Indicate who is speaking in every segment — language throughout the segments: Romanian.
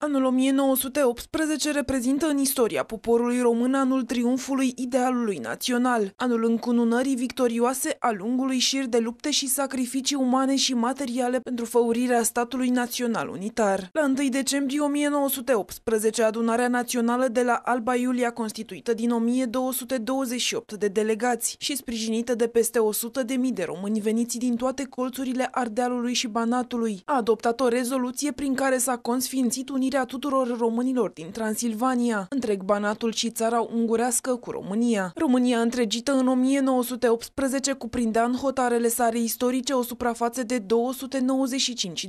Speaker 1: Anul 1918 reprezintă în istoria poporului român anul triumfului idealului național, anul încununării victorioase a lungului șir de lupte și sacrificii umane și materiale pentru făurirea statului național unitar. La 1 decembrie 1918, adunarea națională de la Alba Iulia, constituită din 1228 de delegați și sprijinită de peste 100 de mii de români veniți din toate colțurile Ardealului și Banatului, a adoptat o rezoluție prin care s-a consfințit unii unirea tuturor românilor din Transilvania, întreg Banatul și țara ungurească cu România. România întregită în 1918 cuprindea în hotarele sale istorice o suprafață de 295.049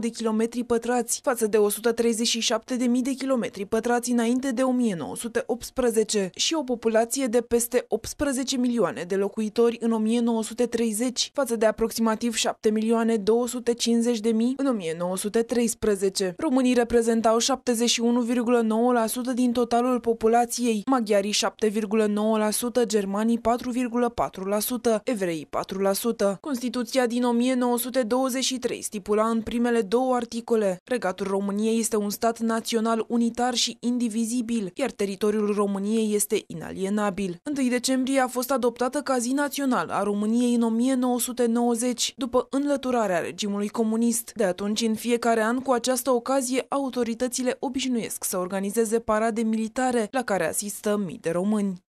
Speaker 1: de kilometri pătrați, față de 137.000 de kilometri pătrați înainte de 1918 și o populație de peste 18 milioane de locuitori în 1930, față de aproximativ 7 milioane 250 de mii în 1913. Românii reprezentau 71,9% din totalul populației, maghiarii 7,9%, germanii 4,4%, evrei 4%. Constituția din 1923 stipula în primele două articole. Regatul României este un stat național unitar și indivizibil, iar teritoriul României este inalienabil. 1 decembrie a fost adoptată ca zi națională a României în 1990, după înlăturarea regimului comunist. De atunci, în fiecare an, cu această ocazie, ocazie, autoritățile obișnuiesc să organizeze parade militare la care asistă mii de români.